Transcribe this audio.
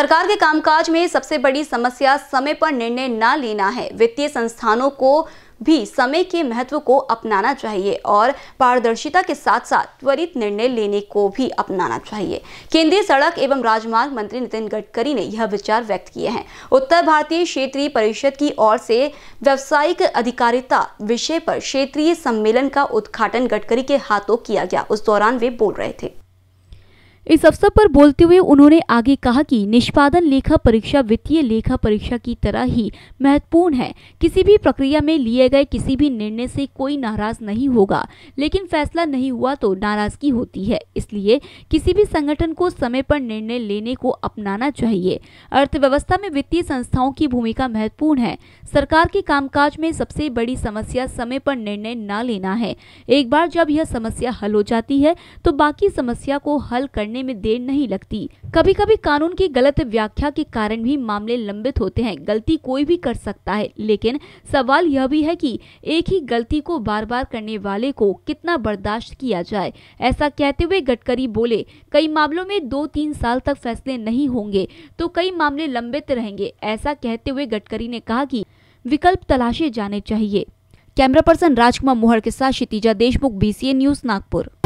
सरकार के कामकाज में सबसे बड़ी समस्या समय पर निर्णय न लेना है वित्तीय संस्थानों को भी समय के महत्व को अपनाना चाहिए और पारदर्शिता के साथ साथ त्वरित निर्णय लेने को भी अपनाना चाहिए केंद्रीय सड़क एवं राजमार्ग मंत्री नितिन गडकरी ने यह विचार व्यक्त किए हैं उत्तर भारतीय क्षेत्रीय परिषद की ओर से व्यावसायिक अधिकारिता विषय पर क्षेत्रीय सम्मेलन का उद्घाटन गडकरी के हाथों किया गया उस दौरान वे बोल रहे थे इस अवसर पर बोलते हुए उन्होंने आगे कहा कि निष्पादन लेखा परीक्षा वित्तीय लेखा परीक्षा की तरह ही महत्वपूर्ण है किसी भी प्रक्रिया में लिए गए किसी भी निर्णय से कोई नाराज नहीं होगा लेकिन फैसला नहीं हुआ तो नाराजगी होती है इसलिए किसी भी संगठन को समय पर निर्णय लेने को अपनाना चाहिए अर्थव्यवस्था में वित्तीय संस्थाओं की भूमिका महत्वपूर्ण है सरकार के कामकाज में सबसे बड़ी समस्या समय पर निर्णय न लेना है एक बार जब यह समस्या हल हो जाती है तो बाकी समस्या को हल करने करने में देर नहीं लगती कभी कभी कानून की गलत व्याख्या के कारण भी मामले लंबित होते हैं गलती कोई भी कर सकता है लेकिन सवाल यह भी है कि एक ही गलती को बार बार करने वाले को कितना बर्दाश्त किया जाए ऐसा कहते हुए गडकरी बोले कई मामलों में दो तीन साल तक फैसले नहीं होंगे तो कई मामले लंबित रहेंगे ऐसा कहते हुए गडकरी ने कहा की विकल्प तलाशे जाने चाहिए कैमरा पर्सन राजकुमार मोहर के साथ क्षितिजा देशमुख बीसीए न्यूज नागपुर